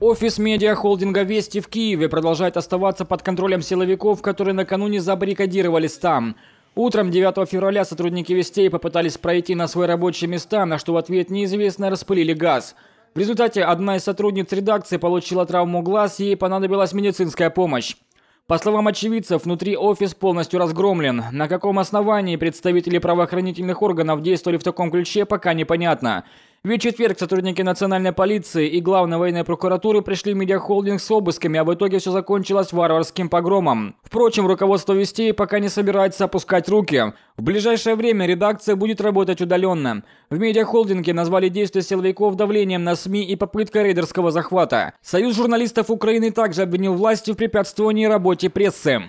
Офис медиахолдинга «Вести» в Киеве продолжает оставаться под контролем силовиков, которые накануне забаррикадировались там. Утром 9 февраля сотрудники «Вестей» попытались пройти на свои рабочие места, на что в ответ неизвестно распылили газ. В результате одна из сотрудниц редакции получила травму глаз, ей понадобилась медицинская помощь. По словам очевидцев, внутри офис полностью разгромлен. На каком основании представители правоохранительных органов действовали в таком ключе, пока непонятно. Ведь четверг сотрудники национальной полиции и главной военной прокуратуры пришли в медиахолдинг с обысками, а в итоге все закончилось варварским погромом. Впрочем, руководство Вестей пока не собирается опускать руки. В ближайшее время редакция будет работать удаленно. В медиахолдинге назвали действия силовиков давлением на СМИ и попыткой рейдерского захвата. Союз журналистов Украины также обвинил власти в препятствовании работе прессы.